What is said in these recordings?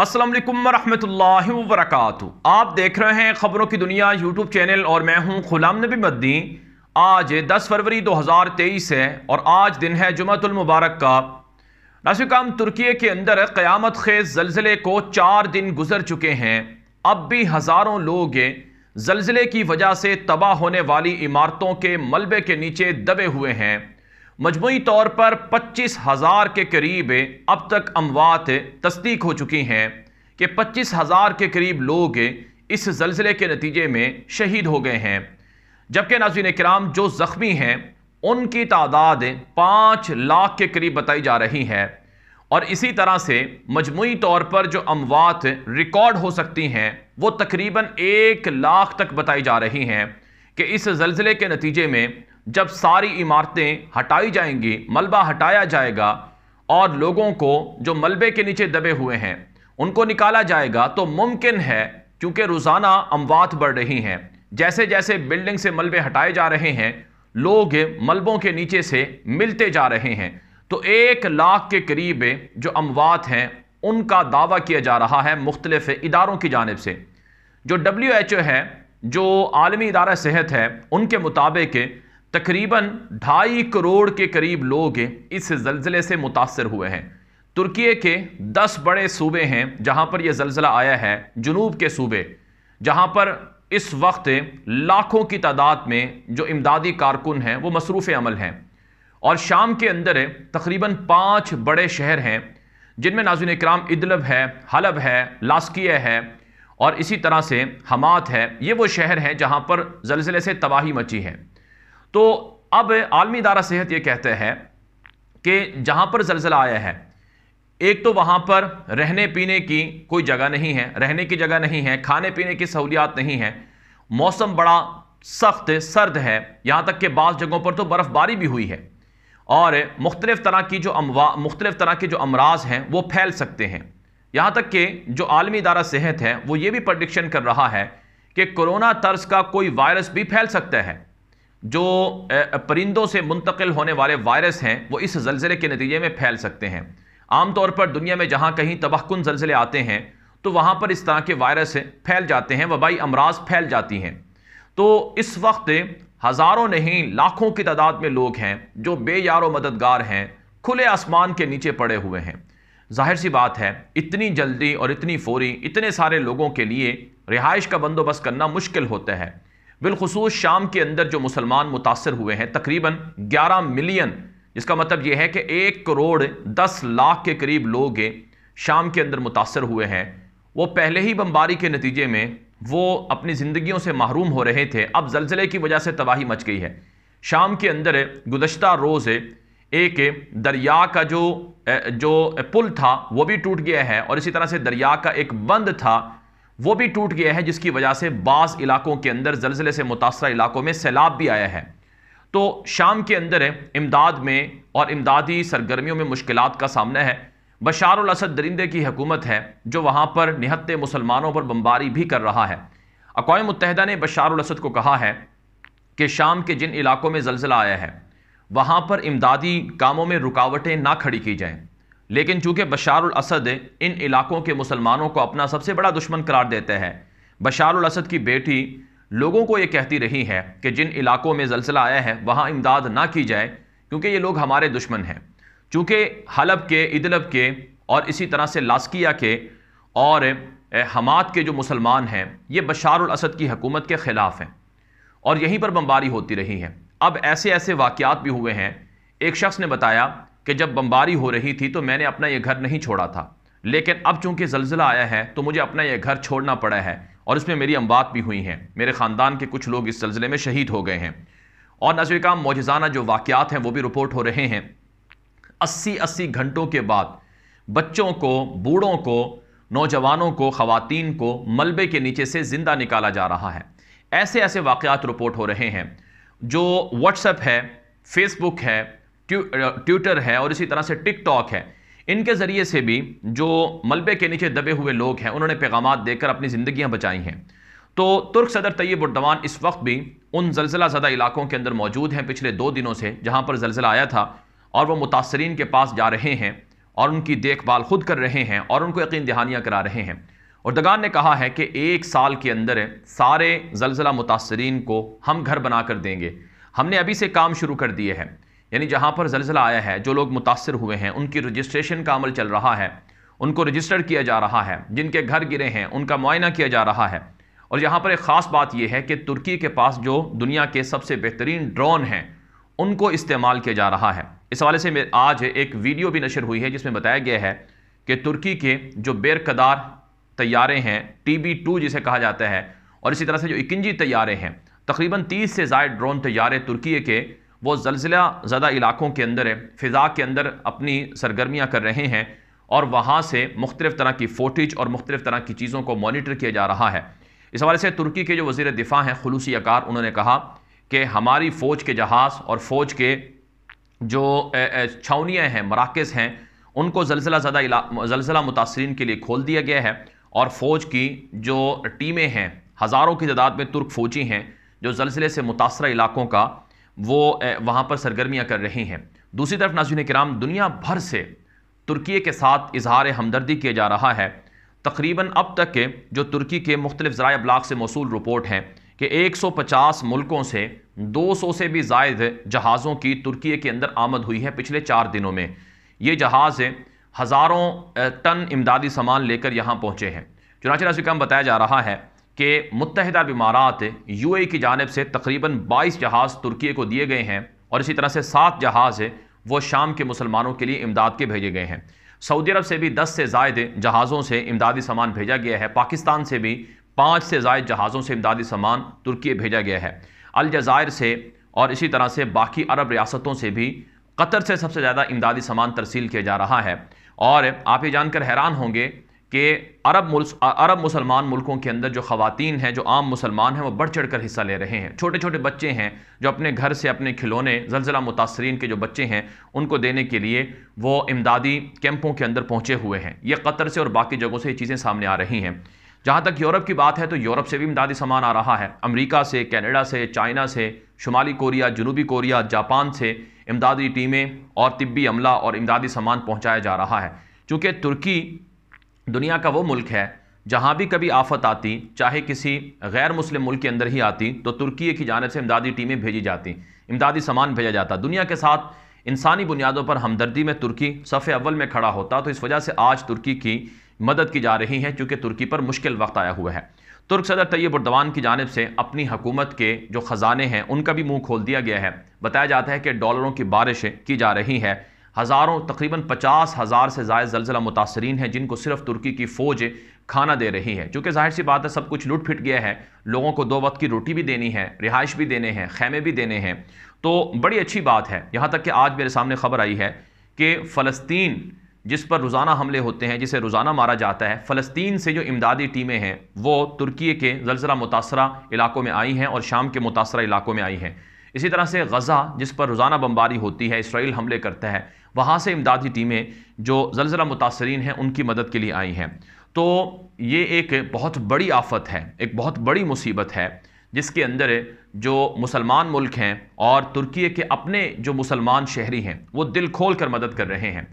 असलम वालेकुम वरक आप देख रहे हैं खबरों की दुनिया यूट्यूब चैनल और मैं हूं गुलाम नबी मद्दी आज 10 फरवरी 2023 है और आज दिन है जुमतुलमबारक का नाशिकाम तुर्की के अंदर क़्यामत खेज जलजिले को चार दिन गुजर चुके हैं अब भी हज़ारों लोग जलजिले की वजह से तबाह होने वाली इमारतों के मलबे के नीचे दबे हुए हैं मजमू तौर पर पच्चीस हज़ार के करीब अब तक अमवात तस्दीक हो चुकी हैं कि पच्चीस हज़ार के करीब लोग इस जलसले के नतीजे में शहीद हो गए हैं जबकि नाजीन कराम जो ज़ख्मी हैं उनकी तादाद पाँच लाख के करीब बताई जा रही है और इसी तरह से मजमू तौर पर जो अमवात रिकॉर्ड हो सकती हैं वो तकरीबन एक लाख तक बताई जा रही हैं कि इस जलजिले के नतीजे में जब सारी इमारतें हटाई जाएंगी मलबा हटाया जाएगा और लोगों को जो मलबे के नीचे दबे हुए हैं उनको निकाला जाएगा तो मुमकिन है क्योंकि रोज़ाना अमवात बढ़ रही हैं जैसे जैसे बिल्डिंग से मलबे हटाए जा रहे हैं लोग मलबों के नीचे से मिलते जा रहे हैं तो एक लाख के करीब जो अमवात हैं उनका दावा किया जा रहा है मुख्तलिफ इदारों की जानब से जो डब्ल्यू एच ओ है जो आलमी इदारा सेहत है उनके मुताबिक तकरीबन ढाई करोड़ के करीब लोग इस जलजिले से मुतासर हुए हैं तुर्की के दस बड़े सूबे हैं जहाँ पर यह जलजिला आया है जुनूब के सूबे जहाँ पर इस वक्त लाखों की तादाद में जो इमदादी कारकुन हैं वो मसरूफ़ अमल हैं और शाम के अंदर तकरीबन पाँच बड़े शहर हैं जिनमें नाजुन इक्राम इदलब है हलब है लास्किया है और इसी तरह से हमात है ये वो शहर हैं जहाँ पर जलजिले से तबाही मची है तो अब आलमी इदारा सेहत ये कहते हैं कि जहाँ पर जलजिला आया है एक तो वहाँ पर रहने पीने की कोई जगह नहीं है रहने की जगह नहीं है खाने पीने की सहूलियात नहीं है मौसम बड़ा सख्त सर्द है यहाँ तक कि बाज़ जगहों पर तो बर्फ़बारी भी हुई है और मुख्तलिफ़ तरह की जो अमवा मुख्तलिफ़ तरह के जो अमराज हैं वो फैल सकते हैं यहाँ तक कि जो आलमी इदारा सेहत है वो ये भी प्रडिक्शन कर रहा है कि कोरोना तर्ज का कोई वायरस भी फैल सकता है जो परिंदों से मुंतकिल होने वाले वायरस हैं वो इस जलजिले के नतीजे में फैल सकते हैं आमतौर पर दुनिया में जहाँ कहीं तबाहकुन जलजिले आते हैं तो वहाँ पर इस तरह के वायरस फैल जाते हैं वबाई अमराज फैल जाती हैं तो इस वक्त हज़ारों नहीं लाखों की तादाद में लोग हैं जो बेयारो मददगार हैं खुले आसमान के नीचे पड़े हुए हैं जाहिर सी बात है इतनी जल्दी और इतनी फौरी इतने सारे लोगों के लिए रिहाइश का बंदोबस्त करना मुश्किल होता है बिलखसूस शाम के अंदर जो मुसलमान मुतासर हुए हैं तकरीबन 11 मिलियन इसका मतलब यह है कि एक करोड़ दस लाख के करीब लोग शाम के अंदर मुतासर हुए हैं वो पहले ही बमबारी के नतीजे में वो अपनी ज़िंदगियों से महरूम हो रहे थे अब जलजिले की वजह से तबाही मच गई है शाम के अंदर गुजशत रोज़ एक दरिया का जो जो पुल था वो भी टूट गया है और इसी तरह से दरिया का एक बंद था वो भी टूट गया है जिसकी वजह से बास इलाकों के अंदर जलजिले से मुतासर इलाकों में सैलाब भी आया है तो शाम के अंदर इमदाद में और इमदादी सरगर्मियों में मुश्किल का सामना है बशार असद दरिंदे की हकूमत है जो वहाँ पर निहत्त मुसलमानों पर बमबारी भी कर रहा है अकवा मुतहदा ने बशार असद को कहा है कि शाम के जिन इलाकों में जलजिला आया है वहाँ पर इमदादी कामों में रुकावटें ना खड़ी की जाएँ लेकिन चूंकि बशारसद इन इलाकों के मुसलमानों को अपना सबसे बड़ा दुश्मन करार देते हैं बशारसद की बेटी लोगों को ये कहती रही है कि जिन इलाकों में जलसला आया है वहाँ इमदाद ना की जाए क्योंकि ये लोग हमारे दुश्मन हैं चूँकि हलब के इदलब के और इसी तरह से लास्किया के और हमाद के जो मुसलमान हैं ये बशारसद की हकूमत के ख़िलाफ़ हैं और यहीं पर बम्बारी होती रही है अब ऐसे ऐसे वाक़ात भी हुए हैं एक शख्स ने बताया कि जब बम्बारी हो रही थी तो मैंने अपना यह घर नहीं छोड़ा था लेकिन अब चूंकि जलजिला आया है तो मुझे अपना यह घर छोड़ना पड़ा है और इसमें मेरी अमवात भी हुई हैं मेरे ख़ानदान के कुछ लोग इस सिलसिले में शहीद हो गए हैं और नजरिकाम मौजाना जो वाक़ात हैं वो भी रिपोर्ट हो रहे हैं अस्सी अस्सी घंटों के बाद बच्चों को बूढ़ों को नौजवानों को ख़ातन को मलबे के नीचे से ज़िंदा निकाला जा रहा है ऐसे ऐसे वाक़ात रिपोर्ट हो रहे हैं जो व्हाट्सएप है फेसबुक है ट्विटर है और इसी तरह से टिकटॉक है इनके ज़रिए से भी जो मलबे के नीचे दबे हुए लोग हैं उन्होंने पैगाम देकर अपनी ज़िंदगियाँ बचाई हैं तो तुर्क सदर तैयब उडवान इस वक्त भी उन जलजिला ज़दा इलाकों के अंदर मौजूद हैं पिछले दो दिनों से जहाँ पर जलजिला आया था और वह मुतासरीन के पास जा रहे हैं और उनकी देखभाल खुद कर रहे हैं और उनको यकीन दहानियाँ करा रहे हैं दगान ने कहा है कि एक साल के अंदर सारे जलजिला मुतासरीन को हम घर बना कर देंगे हमने अभी से काम शुरू कर दिए हैं यानी जहाँ पर जलजिला आया है जो लोग मुतासर हुए हैं उनकी रजिस्ट्रेशन का अमल चल रहा है उनको रजिस्टर किया जा रहा है जिनके घर गिरे हैं उनका मुआयना किया जा रहा है और यहाँ पर एक ख़ास बात यह है कि तुर्की के पास जो दुनिया के सबसे बेहतरीन ड्रोन हैं उनको इस्तेमाल किया जा रहा है इस हवाले से आज एक वीडियो भी नशर हुई है जिसमें बताया गया है कि तुर्की के जो बेरकदार तैयारे हैं टी बी टू जिसे कहा जाता है और इसी तरह से जो इकिंजी तैयारे हैं तकरीबन तीस से ज़ायद ड्रोन तैयारे तुर्की के वो जलजिला ज़दा इलाकों के अंदर है फ़िज़ा के अंदर अपनी सरगर्मियाँ कर रहे हैं और वहाँ से मुख्तलिफ़ तरह की फोटेज और मुख्तलिफ़ तरह की चीज़ों को मोनिटर किया जा रहा है इस हवाले से तुर्की के जो वज़ी दिफ़ा हैं खलूसी अकार उन्होंने कहा कि हमारी फ़ौज के जहाज़ और फ़ौज के जो छावनियाँ हैं मराकज़ हैं उनको जलजिला ज़्यादा जलजिला मुतासरीन के लिए खोल दिया गया है और फ़ौज की जो टीमें हैं हज़ारों की तादाद में तुर्क फ़ौजी हैं जो जलजिले से मुतासर इलाकों का वो वहाँ पर सरगर्मियाँ कर रहे हैं दूसरी तरफ नाजुन कराम दुनिया भर से तुर्की के साथ इजहार हमदर्दी किया जा रहा है तकरीबन अब तक के जो तुर्की के मुख्तलिफ ज़रा अबलाक से मौसू रिपोर्ट हैं कि 150 मुल्कों से 200 से भी जायद जहाज़ों की तुर्की के अंदर आमद हुई है पिछले चार दिनों में ये जहाज़ हज़ारों टन इमदादी सामान लेकर यहाँ पहुँचे हैं चुनाच नाजिक बताया जा रहा है कि मुतहदा इमारात यू ए की जानब से तकरीबन बाईस जहाज़ तुर्की को दिए गए हैं और इसी तरह से सात जहाज़ वो शाम के मुसलमानों के लिए इमदाद के भेजे गए हैं सऊदी अरब से भी दस से जायद जहाज़ों से इमदादी सामान भेजा गया है पाकिस्तान से भी पाँच से जायद जहाज़ों से इमदादी सामान तुर्की भेजा गया है अलजायर से और इसी तरह से बाकी अरब रियासतों से भी कतर से सबसे ज़्यादा इमदादी सामान तरसील किया जा रहा है और आप ये जानकर हैरान होंगे कि अरब मुल्स अरब मुसलमान मुल्कों के अंदर जो खातन हैं जो आम मुसलमान हैं वो बढ़ चढ़ कर हिस्सा ले रहे हैं छोटे छोटे बच्चे हैं जो अपने घर से अपने खिलौने जलजिला मुतासरीन के जो बच्चे हैं उनको देने के लिए वो इमदादी कैंपों के अंदर पहुँचे हुए हैं ये कतर से और बाकी जगहों से ये चीज़ें सामने आ रही हैं जहाँ तक यूरोप की बात है तो यूरोप से भी इमदादी सामान आ रहा है अमरीका से कैनेडा से चाइना से शुमाली कोरिया जनूबी कोरिया जापान से इमदादी टीमें और तबी अमला और इमदादी सामान पहुँचाया जा रहा है चूँकि तुर्की दुनिया का वो मुल्क है जहाँ भी कभी आफत आती चाहे किसी गैर मुस्लिम मुल्क के अंदर ही आती तो तुर्की की जानब से इमदादी टीमें भेजी जाती इमदादी सामान भेजा जाता दुनिया के साथ इंसानी बुनियादों पर हमदर्दी में तुर्की सफ़े अव्वल में खड़ा होता तो इस वजह से आज तुर्की की मदद की जा रही है चूँकि तुर्की पर मुश्किल वक्त आया हुआ है तुर्क सदर तैयब उर्दवान की जानब से अपनी हकूमत के जो ख़जाने हैं उनका भी मुँह खोल दिया गया है बताया जाता है कि डॉलरों की बारिश की जा रही है हज़ारों तकरीबन पचास हज़ार से ज़ायद जलजिला मुतासरीन हैं जिनको सिर्फ तुर्की की फ़ौज खाना दे रही है चूँकि जाहिर सी बात है सब कुछ लुट फिट गया है लोगों को दो वक्त की रोटी भी देनी है रिहाइश भी देने हैं खैमे भी देने हैं तो बड़ी अच्छी बात है यहाँ तक कि आज मेरे सामने खबर आई है कि फ़लस्तीन जिस पर रोज़ाना हमले होते हैं जिसे रोज़ाना मारा जाता है फ़लस्तीन से जो इमदादी टीमें हैं वो तुर्की के जलजिला मुतासरा इलाकों में आई हैं और शाम के मुतासरा इलाकों में आई हैं इसी तरह से गज़ा जिस पर रोज़ाना बमबारी होती है इसराइल हमले करता है वहाँ से इमदादी टीमें जो जलजिला मुतासरीन हैं उनकी मदद के लिए आई हैं तो ये एक बहुत बड़ी आफत है एक बहुत बड़ी मुसीबत है जिसके अंदर जो मुसलमान मुल्क हैं और तुर्की के अपने जो मुसलमान शहरी हैं वो दिल खोल कर मदद कर रहे हैं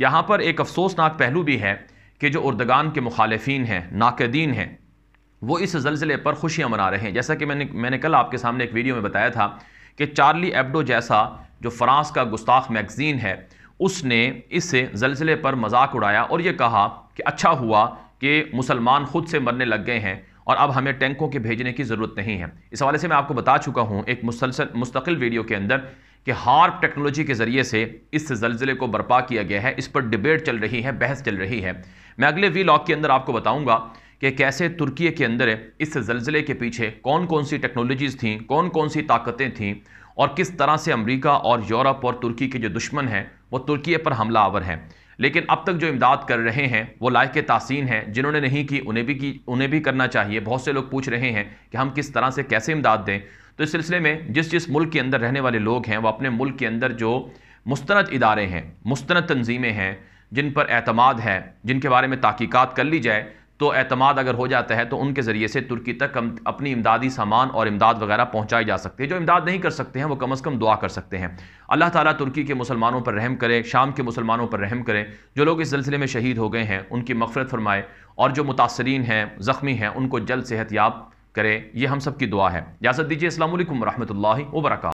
यहाँ पर एक अफसोसनाक पहलू भी है कि जो उर्दगान के मुखालफी हैं नाकदीन हैं वो इस जलजिले पर खुशियाँ मना रहे हैं जैसा कि मैंने मैंने कल आपके सामने एक वीडियो में बताया था कि चार्ली एब्डो जैसा जो फ्रांस का गुस्ताख मैगज़ीन है उसने इस जलसले पर मजाक उड़ाया और ये कहा कि अच्छा हुआ कि मुसलमान खुद से मरने लग गए हैं और अब हमें टैंकों के भेजने की ज़रूरत नहीं है इस हवाले से मैं आपको बता चुका हूँ एक मुसलसल मुस्तकिल वीडियो के अंदर कि हार्प टेक्नोलॉजी के ज़रिए से इस जलजिले को बर्पा किया गया है इस पर डिबेट चल रही है बहस चल रही है मैं अगले वी के अंदर आपको बताऊँगा कि कैसे तुर्की के अंदर इस जलजिले के पीछे कौन कौन सी टेक्नोलॉजीज़ थीं कौन कौन सी ताकतें थीं और किस तरह से अमेरिका और यूरोप और तुर्की के जो दुश्मन हैं वो तुर्की पर हमला आवर हैं लेकिन अब तक जो इमदाद कर रहे हैं वो लायक तासीन हैं जिन्होंने नहीं की उन्हें भी की उन्हें भी करना चाहिए बहुत से लोग पूछ रहे हैं कि हम किस तरह से कैसे इमदाद दें तो इस सिलसिले में जिस जिस मुल्क के अंदर रहने वाले लोग हैं वो अपने मुल्क के अंदर जो मुस्तंद इदारे हैं मुस्तंद तनजीमें हैं जिन पर अतमाद है जिनके बारे में तहकीक़ात कर ली जाए तो अतमाद अगर हो जाता है तो उनके ज़रिए से तुर्की तक अपनी इमदादी सामान और इमदाद वगैरह पहुँचाई जा सकती है जो इमदाद नहीं कर सकते हैं वो कम अज़ कम दुआ कर सकते हैं अल्लाह ताला तुर्की के मुसलमानों पर रहम करे शाम के मुसलमानों पर रहम करे जो लोग इस सिलसिले में शहीद हो गए हैं उनकी मफ़रत फरमाए और जो मुतासरीन हैं ज़ख्मी हैं उनको जल्द सेहत याब करे ये हम सब की दुआ है इजाज़त दीजिए असल वरहमल वर्का